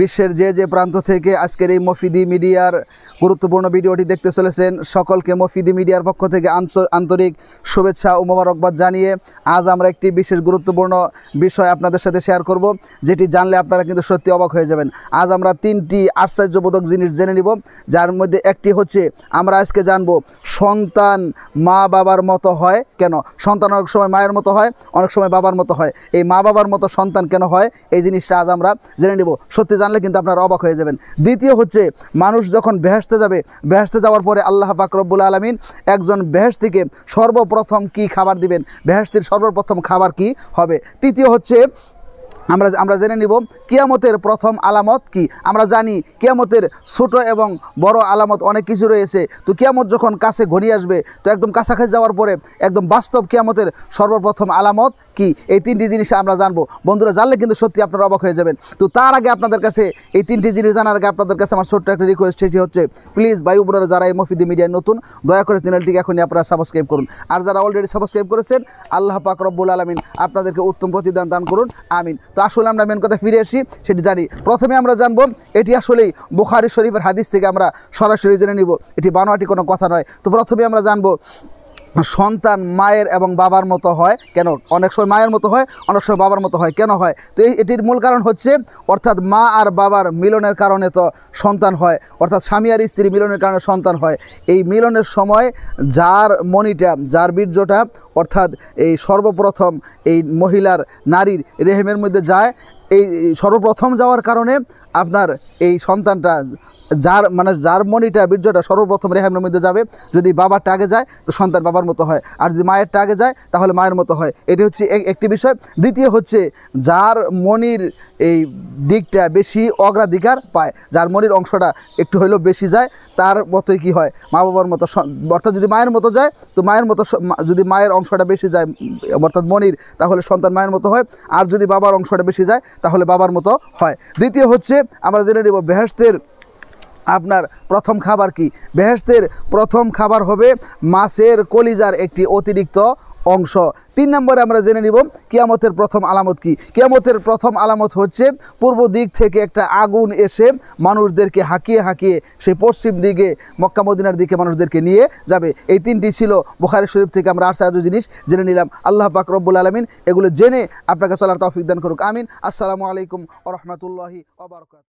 বিশ্বের যে যে প্রান্ত থেকে আজকের এই মফিদি মিডিয়ার গুরুত্বপূর্ণ ভিডিওটি দেখতে চলেছেন সকলকে মফিদি মিডিয়ার পক্ষ থেকে আন্তরিক শুভেচ্ছা ও মোবারকবাদ জানিয়ে আজ আমরা একটি বিশেষ গুরুত্বপূর্ণ বিষয় আপনাদের সাথে শেয়ার করব যেটি জানলে আপনারা কিন্তু সত্যি অবাক হয়ে যাবেন আজ আমরা তিনটি আশ্চর্যবোধক জিনিস জেনে নিব যার মধ্যে একটি হচ্ছে আমরা আজকে জানব সন্তান মা বাবার মতো হয় কেন সন্তান অনেক সময় মায়ের মতো হয় অনেক সময় বাবার মতো হয় এই মা বাবার মতো সন্তান কেন হয় এই জিনিসটা আজ আমরা জেনে নিব সত্যি জানলে কিন্তু আপনারা অবাক হয়ে যাবেন দ্বিতীয় হচ্ছে মানুষ যখন বেহেসতে যাবে বেহেসতে যাওয়ার পরে আল্লাহ রব্বুল আলমিন একজন বেহেস্তিকে সর্বপ্রথম কি খাবার দিবেন বেহেস্তির সর্বপ্রথম খাবার কি হবে তৃতীয় হচ্ছে আমরা আমরা জেনে নিব কিয়ামতের প্রথম আলামত কি আমরা জানি কিয়ামতের ছোট এবং বড় আলামত অনেক কিছু রয়েছে তো কিয়ামত যখন কাছে ঘনিয়ে আসবে তো একদম কাছাকাছি যাওয়ার পরে একদম বাস্তব কিয়ামতের সর্বপ্রথম আলামত কি এই তিনটি জিনিস আমরা জানবো বন্ধুরা জানলে কিন্তু সত্যি আপনারা অবাক হয়ে যাবেন তো তার আগে আপনাদের কাছে এই তিনটি জিনিস জানার আগে আপনাদের কাছে আমার ছোট্ট একটা রিকোয়েস্ট সেটি হচ্ছে প্লিজ বায়ু যারা এই মফিদি মিডিয়ায় নতুন দয়া করে চ্যানেলটিকে এখনই আপনারা সাবস্ক্রাইব করুন আর যারা অলরেডি সাবস্ক্রাইব করেছেন আল্লাহ পাক রব্বুল আলমিন আপনাদেরকে উত্তম প্রতিদান দান করুন আমিন তো আসলে আমরা মেন কথা ফিরে আসি সেটি জানি প্রথমে আমরা জানবো এটি আসলেই বোখারি শরীফের হাদিস থেকে আমরা সরাসরি জেনে নিব এটি বানোয়াটি কোনো কথা নয় তো প্রথমে আমরা জানবো মানে সন্তান মায়ের এবং বাবার মতো হয় কেন অনেক সময় মায়ের মতো হয় অনেক সময় বাবার মতো হয় কেন হয় তো এটির মূল কারণ হচ্ছে অর্থাৎ মা আর বাবার মিলনের কারণে তো সন্তান হয় অর্থাৎ স্বামী আর স্ত্রী মিলনের কারণে সন্তান হয় এই মিলনের সময় যার মণিটা যার বীর্যটা অর্থাৎ এই সর্বপ্রথম এই মহিলার নারীর রেহেমের মধ্যে যায় এই সর্বপ্রথম যাওয়ার কারণে আপনার এই সন্তানটা যার মানে যার মনিটা বীর্যটা সর্বপ্রথম রেহামের মধ্যে যাবে যদি বাবার টাগে যায় তো সন্তান বাবার মতো হয় আর যদি মায়ের টাগে যায় তাহলে মায়ের মতো হয় এটি হচ্ছে একটি বিষয় দ্বিতীয় হচ্ছে যার মনির এই দিকটা বেশি অগ্রাধিকার পায় যার মনির অংশটা একটু হলেও বেশি যায় তার মতোই কি হয় মা বাবার মতো অর্থাৎ যদি মায়ের মতো যায় তো মায়ের মতো যদি মায়ের অংশটা বেশি যায় অর্থাৎ মনির তাহলে সন্তান মায়ের মতো হয় আর যদি বাবার অংশটা বেশি যায় তাহলে বাবার মতো হয় দ্বিতীয় হচ্ছে আমরা জেনে নেব বেহেস্তের আপনার প্রথম খাবার কি বেহেস্তের প্রথম খাবার হবে মাছের কলিজার একটি অতিরিক্ত অংশ তিন নম্বরে আমরা জেনে নিব কিয়ামতের প্রথম আলামত কি কিয়ামতের প্রথম আলামত হচ্ছে পূর্ব দিক থেকে একটা আগুন এসে মানুষদেরকে হাঁকিয়ে হাঁকিয়ে সেই পশ্চিম দিকে মক্কা মদিনার দিকে মানুষদেরকে নিয়ে যাবে এই তিনটি ছিল বোখারি শরীফ থেকে আমরা সাহায্য জিনিস জেনে নিলাম আল্লাহ পাক রব্বুল আলমিন এগুলো জেনে আপনাকে চলার তফিক দান করুক আমিন আসসালামু আলাইকুম ও রহমতুল্লাহি